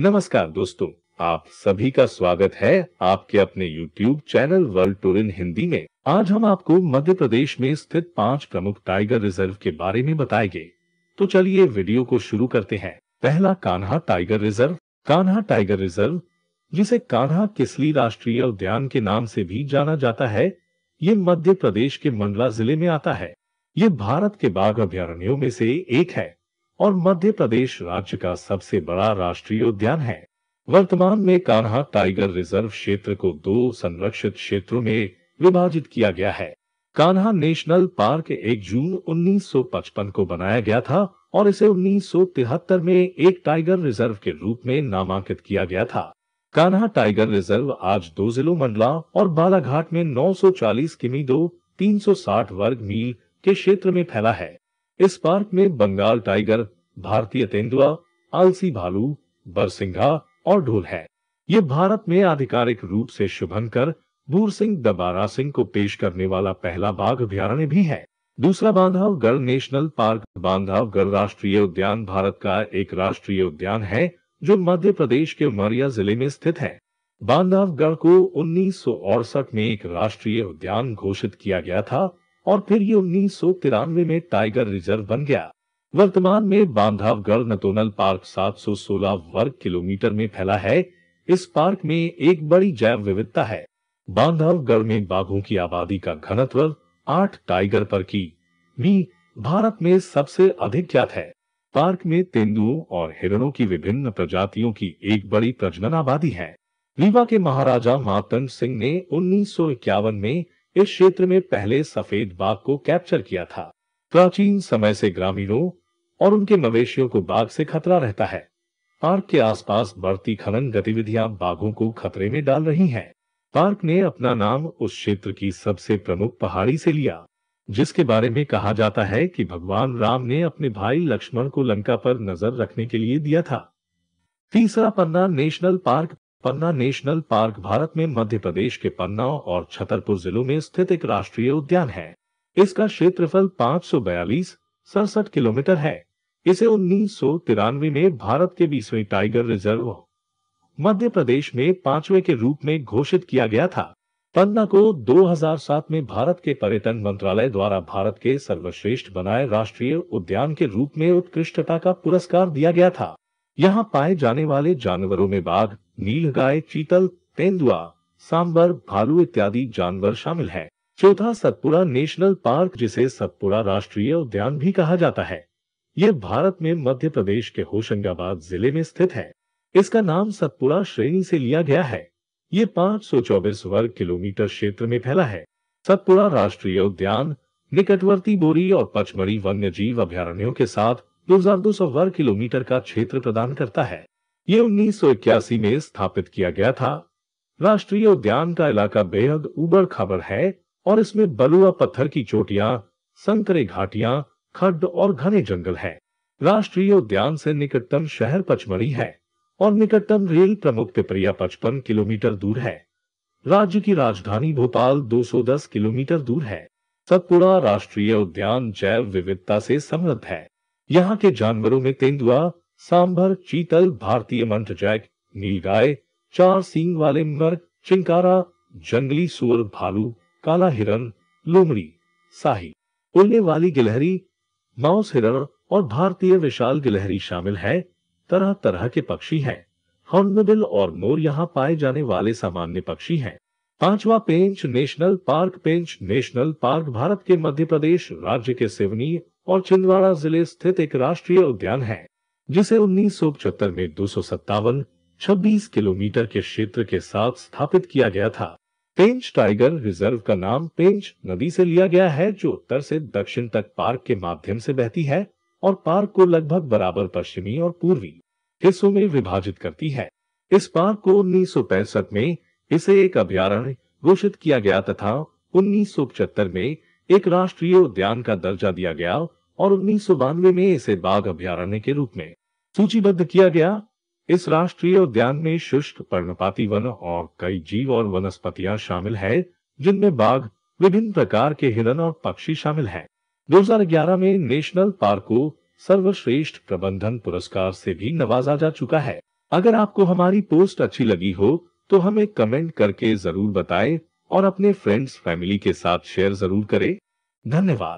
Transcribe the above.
नमस्कार दोस्तों आप सभी का स्वागत है आपके अपने YouTube channel world tour in Hindi में आज हम आपको मध्य प्रदेश में स्थित पांच प्रमुख टाइगर रिजर्व के बारे में बताएंगे तो चलिए वीडियो को शुरू करते हैं पहला Kanha tiger reserve Kanha tiger reserve जिसे कान्हा किसली राष्ट्रीय उद्यान के नाम से भी जाना जाता है ये मध्य प्रदेश के मंडला जिले में आता है ये भारत के बाघ अभ्यारण्यों में से एक है और मध्य प्रदेश राज्य का सबसे बड़ा राष्ट्रीय उद्यान है वर्तमान में कान्हा टाइगर रिजर्व क्षेत्र को दो संरक्षित क्षेत्रों में विभाजित किया गया है कान्हा नेशनल पार्क 1 जून 1955 को बनाया गया था और इसे 1973 में एक टाइगर रिजर्व के रूप में नामांकित किया गया था कान्हा टाइगर रिजर्व आज दो जिलों मंडला और बालाघाट में 940 किमी दो 360 वर्ग मील के क्षेत्र में फैला है इस पार्क में बंगाल टाइगर भारतीय तेंदुआ आलसी भालू बरसिंघा और ढोल है ये भारत में आधिकारिक रूप से शुभंकर बूर सिंह दबारा सिंह को पेश करने वाला पहला बाघ अभ्यारण्य भी है दूसरा बांधवगढ़ नेशनल पार्क बांधवगढ़ राष्ट्रीय उद्यान भारत का एक राष्ट्रीय उद्यान है जो मध्य प्रदेश के उमरिया जिले में स्थित है बांधवगढ़ को उन्नीस में एक राष्ट्रीय उद्यान घोषित किया गया था और फिर ये उन्नीस में टाइगर रिजर्व बन गया वर्तमान में बांधवगढ़ नतोनल पार्क 716 वर्ग किलोमीटर में फैला है इस पार्क में एक बड़ी जैव विविधता है बांधवगढ़ में बाघों की आबादी का घनत्व आठ टाइगर पर की भी भारत में सबसे अधिक ज्ञात है पार्क में तेंदुओं और हिरणों की विभिन्न प्रजातियों की एक बड़ी प्रजनन आबादी है रीवा के महाराजा मातन सिंह ने उन्नीस में इस क्षेत्र में पहले सफेद बाघ को कैप्चर किया था प्राचीन समय से ग्रामीणों और उनके मवेशियों को बाघ से खतरा रहता है पार्क के आसपास बढ़ती खनन गतिविधियां बाघों को खतरे में डाल रही हैं। पार्क ने अपना नाम उस क्षेत्र की सबसे प्रमुख पहाड़ी से लिया जिसके बारे में कहा जाता है कि भगवान राम ने अपने भाई लक्ष्मण को लंका पर नजर रखने के लिए दिया था तीसरा Panna national park Panna national park Bharat में मध्य प्रदेश के पन्ना और छतरपुर जिलों में स्थित एक राष्ट्रीय उद्यान है इसका क्षेत्रफल पाँच सौ बयालीस सड़सठ किलोमीटर है इसे उन्नीस में भारत के बीसवें टाइगर रिजर्व मध्य प्रदेश में पांचवे के रूप में घोषित किया गया था पन्ना को 2007 में भारत के पर्यटन मंत्रालय द्वारा भारत के सर्वश्रेष्ठ बनाए राष्ट्रीय उद्यान के रूप में उत्कृष्टता का पुरस्कार दिया गया था यहाँ पाए जाने वाले जानवरों में बाघ नील गाय चीतल तेंदुआ सांबर भालू इत्यादि जानवर शामिल हैं। चौथा सतपुरा नेशनल पार्क जिसे सतपुरा राष्ट्रीय उद्यान भी कहा जाता है यह भारत में मध्य प्रदेश के होशंगाबाद जिले में स्थित है इसका नाम सतपुरा श्रेणी से लिया गया है ये 524 वर्ग किलोमीटर क्षेत्र में फैला है सतपुरा राष्ट्रीय उद्यान निकटवर्ती बोरी और पचमढ़ी वन्य जीव अभ्यारण्यों के साथ वर्ग किलोमीटर का क्षेत्र प्रदान करता है ये उन्नीस में स्थापित किया गया था राष्ट्रीय उद्यान का इलाका बेहद उबड़ खाबड़ है और इसमें बलुआ पत्थर की चोटियां संतरे घाटियां खड्ड और घने जंगल है राष्ट्रीय उद्यान से निकटतम शहर पचमढ़ी है और निकटतम रेल प्रमुख पिपरिया पचपन किलोमीटर दूर है राज्य की राजधानी भोपाल 210 किलोमीटर दूर है सतपुड़ा राष्ट्रीय उद्यान जैव विविधता से समृद्ध है यहाँ के जानवरों में तेंदुआ सांभर चीतल भारतीय नील नीलगाय चार सींग वाले मर चिंकारा जंगली सूर भालू काला हिरन लोमड़ी साही उड़ने वाली गिलहरी माउस हिरण और भारतीय विशाल गिलहरी शामिल है तरह तरह के पक्षी हैं। हॉर्नबिल और मोर यहाँ पाए जाने वाले सामान्य पक्षी हैं पांचवा Pench national park Pench national park Bharat के मध्य प्रदेश राज्य के सिवनी और छिंदवाड़ा जिले स्थित एक राष्ट्रीय उद्यान है जिसे उन्नीस में दो छब्बीस किलोमीटर के क्षेत्र के साथ स्थापित किया गया था पेंच टाइगर रिजर्व का नाम पेंच नदी से लिया गया है जो उत्तर से दक्षिण तक पार्क के माध्यम से बहती है और पार्क को लगभग बराबर पश्चिमी और पूर्वी हिस्सों में विभाजित करती है इस पार्क को उन्नीस में इसे एक अभ्यारण्य घोषित किया गया तथा उन्नीस में एक राष्ट्रीय उद्यान का दर्जा दिया गया और उन्नीस में इसे बाघ अभ्यारण्य के रूप में सूचीबद्ध किया गया इस राष्ट्रीय उद्यान में शुष्क पर्णपाती वन और कई जीव और वनस्पतियां शामिल है जिनमें बाघ विभिन्न प्रकार के हिरन और पक्षी शामिल है 2011 में नेशनल पार्क को सर्वश्रेष्ठ प्रबंधन पुरस्कार से भी नवाजा जा चुका है अगर आपको हमारी पोस्ट अच्छी लगी हो तो हमें कमेंट करके जरूर बताएं और अपने फ्रेंड्स फैमिली के साथ शेयर जरूर करें धन्यवाद